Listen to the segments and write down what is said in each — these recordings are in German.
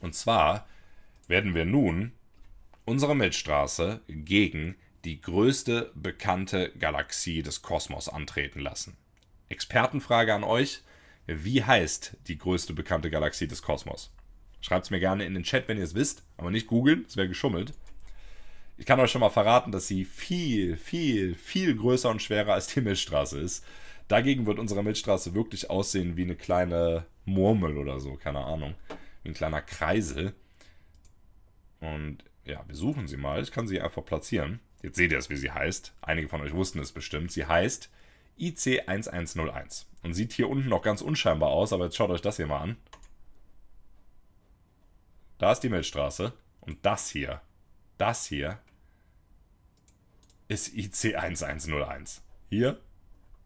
Und zwar werden wir nun unsere Milchstraße gegen die größte bekannte Galaxie des Kosmos antreten lassen. Expertenfrage an euch. Wie heißt die größte bekannte Galaxie des Kosmos? Schreibt es mir gerne in den Chat, wenn ihr es wisst, aber nicht googeln, es wäre geschummelt. Ich kann euch schon mal verraten, dass sie viel, viel, viel größer und schwerer als die Milchstraße ist. Dagegen wird unsere Milchstraße wirklich aussehen wie eine kleine Murmel oder so, keine Ahnung wie ein kleiner Kreisel. Und ja, wir suchen sie mal. Ich kann sie einfach platzieren. Jetzt seht ihr es, wie sie heißt. Einige von euch wussten es bestimmt. Sie heißt IC1101 und sieht hier unten noch ganz unscheinbar aus, aber jetzt schaut euch das hier mal an. Da ist die Milchstraße und das hier, das hier ist IC1101. Hier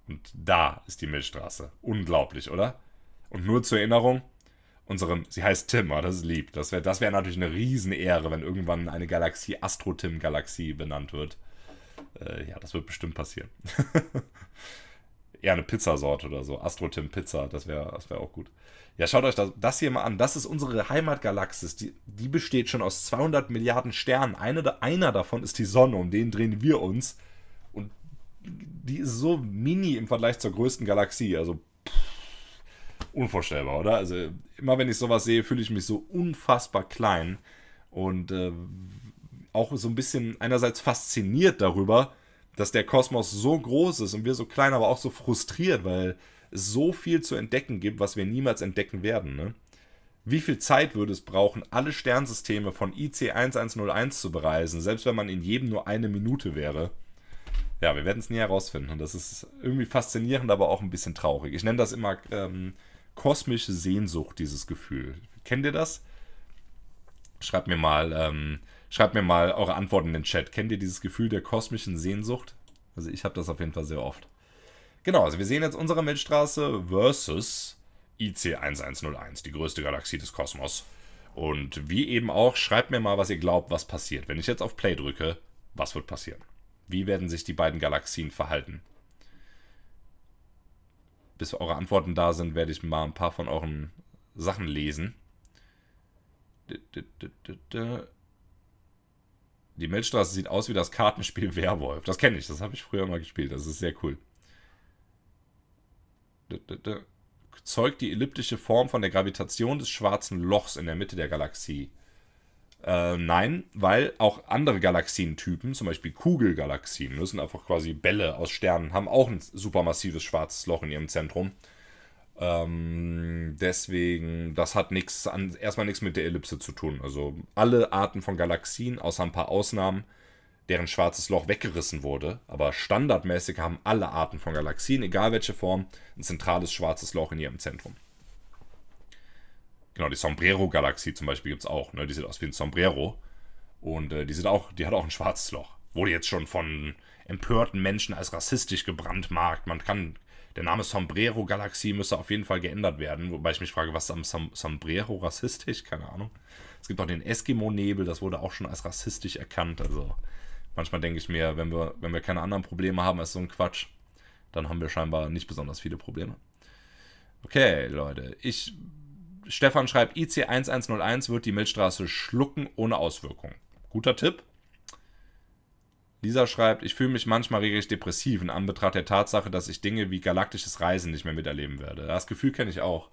und da ist die Milchstraße. Unglaublich, oder? Und nur zur Erinnerung, unserem, sie heißt Tim, oh, das ist lieb. Das wäre das wär natürlich eine Riesenehre, wenn irgendwann eine Galaxie Astro-Tim-Galaxie benannt wird. Äh, ja, das wird bestimmt passieren. Eher eine Pizzasorte oder so. Astro-Tim-Pizza, das wäre das wär auch gut. Ja, schaut euch das, das, hier mal an. Das ist unsere Heimatgalaxis. Die, die besteht schon aus 200 Milliarden Sternen. Eine, einer davon ist die Sonne, um den drehen wir uns. Und die ist so mini im Vergleich zur größten Galaxie. Also unvorstellbar, oder? Also immer wenn ich sowas sehe, fühle ich mich so unfassbar klein und äh, auch so ein bisschen einerseits fasziniert darüber, dass der Kosmos so groß ist und wir so klein, aber auch so frustriert, weil es so viel zu entdecken gibt, was wir niemals entdecken werden. Ne? Wie viel Zeit würde es brauchen, alle Sternsysteme von IC 1101 zu bereisen, selbst wenn man in jedem nur eine Minute wäre? Ja, wir werden es nie herausfinden und das ist irgendwie faszinierend, aber auch ein bisschen traurig. Ich nenne das immer ähm, kosmische Sehnsucht, dieses Gefühl. Kennt ihr das? Schreibt mir mal, ähm, schreibt mir mal eure Antworten in den Chat. Kennt ihr dieses Gefühl der kosmischen Sehnsucht? Also ich habe das auf jeden Fall sehr oft. Genau, also wir sehen jetzt unsere Milchstraße versus IC 1101, die größte Galaxie des Kosmos. Und wie eben auch, schreibt mir mal, was ihr glaubt, was passiert. Wenn ich jetzt auf Play drücke, was wird passieren? Wie werden sich die beiden Galaxien verhalten? bis eure Antworten da sind, werde ich mal ein paar von euren Sachen lesen. Die Milchstraße sieht aus wie das Kartenspiel Werwolf. Das kenne ich, das habe ich früher mal gespielt. Das ist sehr cool. Zeugt die elliptische Form von der Gravitation des schwarzen Lochs in der Mitte der Galaxie. Äh, nein, weil auch andere Galaxientypen, zum Beispiel Kugelgalaxien, das ne, sind einfach quasi Bälle aus Sternen, haben auch ein supermassives schwarzes Loch in ihrem Zentrum. Ähm, deswegen, das hat nichts erstmal nichts mit der Ellipse zu tun. Also alle Arten von Galaxien, außer ein paar Ausnahmen, deren schwarzes Loch weggerissen wurde. Aber standardmäßig haben alle Arten von Galaxien, egal welche Form, ein zentrales schwarzes Loch in ihrem Zentrum. Genau, die Sombrero-Galaxie zum Beispiel gibt es auch. Ne? Die sieht aus wie ein Sombrero. Und äh, die, sieht auch, die hat auch ein schwarzes Loch. Wurde jetzt schon von empörten Menschen als rassistisch gebrandmarkt. Man kann. Der Name Sombrero-Galaxie müsste auf jeden Fall geändert werden. Wobei ich mich frage, was ist am Som Sombrero rassistisch? Keine Ahnung. Es gibt auch den Eskimo-Nebel, das wurde auch schon als rassistisch erkannt. Also manchmal denke ich mir, wenn wir, wenn wir keine anderen Probleme haben als so ein Quatsch, dann haben wir scheinbar nicht besonders viele Probleme. Okay, Leute, ich Stefan schreibt, IC1101 wird die Milchstraße schlucken ohne Auswirkungen. Guter Tipp. Lisa schreibt, ich fühle mich manchmal regelrecht depressiv in Anbetracht der Tatsache, dass ich Dinge wie galaktisches Reisen nicht mehr miterleben werde. Das Gefühl kenne ich auch.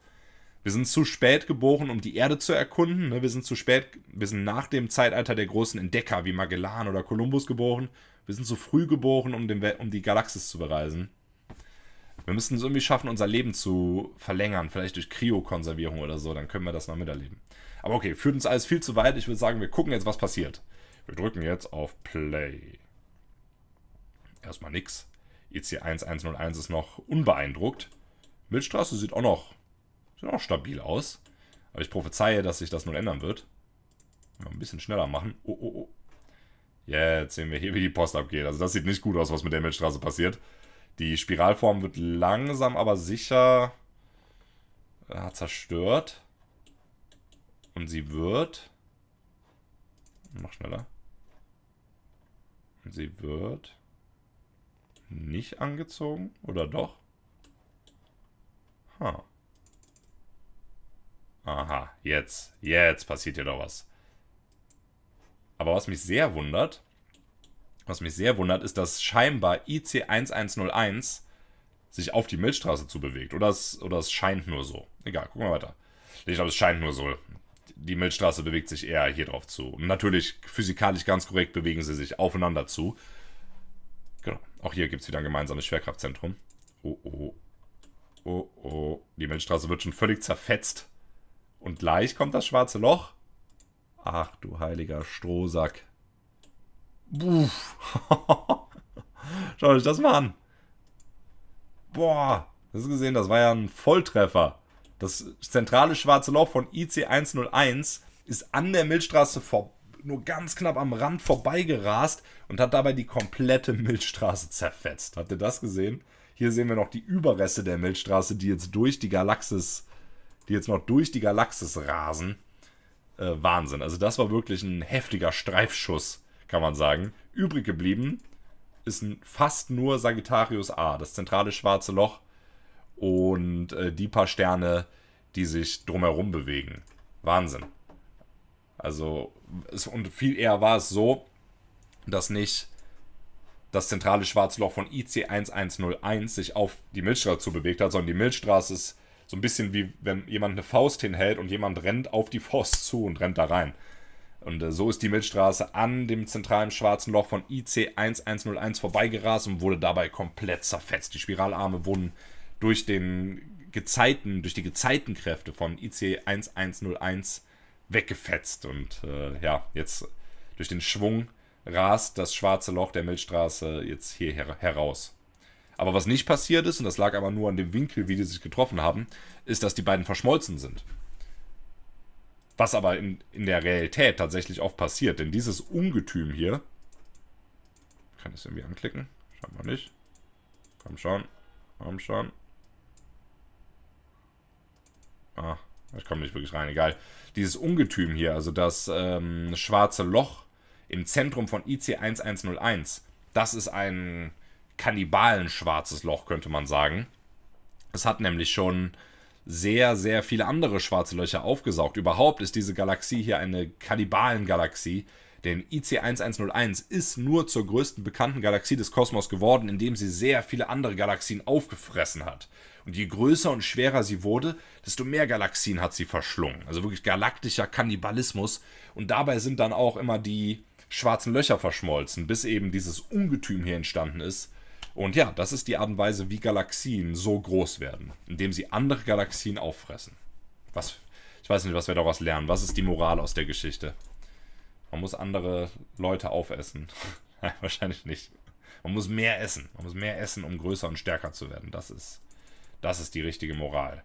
Wir sind zu spät geboren, um die Erde zu erkunden. Ne? Wir sind zu spät, wir sind nach dem Zeitalter der großen Entdecker wie Magellan oder Kolumbus geboren. Wir sind zu früh geboren, um, den, um die Galaxis zu bereisen. Wir müssten es irgendwie schaffen, unser Leben zu verlängern, vielleicht durch Kryokonservierung oder so, dann können wir das noch miterleben. Aber okay, führt uns alles viel zu weit. Ich würde sagen, wir gucken jetzt, was passiert. Wir drücken jetzt auf Play. Erstmal nix. EC1101 ist noch unbeeindruckt. Milchstraße sieht auch noch, sieht auch stabil aus. Aber ich prophezeie, dass sich das nun ändern wird. Mal ein bisschen schneller machen. Oh, oh, oh. Jetzt sehen wir hier, wie die Post abgeht. Also das sieht nicht gut aus, was mit der Milchstraße passiert. Die Spiralform wird langsam, aber sicher äh, zerstört. Und sie wird... Noch schneller. Und sie wird... Nicht angezogen? Oder doch? Huh. Aha, jetzt. Jetzt passiert hier doch was. Aber was mich sehr wundert, was mich sehr wundert, ist, dass scheinbar IC1101 sich auf die Milchstraße zubewegt. Oder es, oder es scheint nur so. Egal, gucken wir weiter. Ich glaube, es scheint nur so. Die Milchstraße bewegt sich eher hier drauf zu. Und natürlich, physikalisch ganz korrekt, bewegen sie sich aufeinander zu. Genau. Auch hier gibt es wieder ein gemeinsames Schwerkraftzentrum. Oh, oh, oh. Oh, oh. Die Milchstraße wird schon völlig zerfetzt. Und gleich kommt das schwarze Loch. Ach du heiliger Strohsack. Buff. Schaut euch das mal an. Boah, Hast du gesehen, das war ja ein Volltreffer. Das zentrale schwarze Loch von IC 101 ist an der Milchstraße vor, nur ganz knapp am Rand vorbeigerast und hat dabei die komplette Milchstraße zerfetzt. Habt ihr das gesehen? Hier sehen wir noch die Überreste der Milchstraße, die jetzt durch die Galaxis, die jetzt noch durch die Galaxis rasen. Äh, Wahnsinn. Also das war wirklich ein heftiger Streifschuss kann man sagen. Übrig geblieben ist fast nur Sagittarius A, das zentrale schwarze Loch und äh, die paar Sterne, die sich drumherum bewegen. Wahnsinn. Also, es, und viel eher war es so, dass nicht das zentrale schwarze Loch von IC1101 sich auf die Milchstraße zubewegt hat, sondern die Milchstraße ist so ein bisschen wie wenn jemand eine Faust hinhält und jemand rennt auf die Faust zu und rennt da rein. Und äh, so ist die Milchstraße an dem zentralen schwarzen Loch von IC 1101 vorbeigerast und wurde dabei komplett zerfetzt. Die Spiralarme wurden durch den Gezeiten, durch die Gezeitenkräfte von IC 1101 weggefetzt. Und äh, ja, jetzt durch den Schwung rast das schwarze Loch der Milchstraße jetzt hier her heraus. Aber was nicht passiert ist, und das lag aber nur an dem Winkel, wie die sich getroffen haben, ist, dass die beiden verschmolzen sind. Was aber in, in der Realität tatsächlich oft passiert. Denn dieses Ungetüm hier... kann ich es irgendwie anklicken? Scheinbar nicht. Komm schon. Komm schon. Ah, ich komme nicht wirklich rein. Egal. Dieses Ungetüm hier, also das ähm, schwarze Loch im Zentrum von IC1101. Das ist ein kannibalen schwarzes Loch, könnte man sagen. Es hat nämlich schon sehr, sehr viele andere schwarze Löcher aufgesaugt. Überhaupt ist diese Galaxie hier eine Kannibalengalaxie, denn IC1101 ist nur zur größten bekannten Galaxie des Kosmos geworden, indem sie sehr viele andere Galaxien aufgefressen hat. Und je größer und schwerer sie wurde, desto mehr Galaxien hat sie verschlungen. Also wirklich galaktischer Kannibalismus. Und dabei sind dann auch immer die schwarzen Löcher verschmolzen, bis eben dieses Ungetüm hier entstanden ist, und ja, das ist die Art und Weise, wie Galaxien so groß werden, indem sie andere Galaxien auffressen. Was, ich weiß nicht, was wir daraus lernen. Was ist die Moral aus der Geschichte? Man muss andere Leute aufessen. Wahrscheinlich nicht. Man muss mehr essen. Man muss mehr essen, um größer und stärker zu werden. Das ist, das ist die richtige Moral.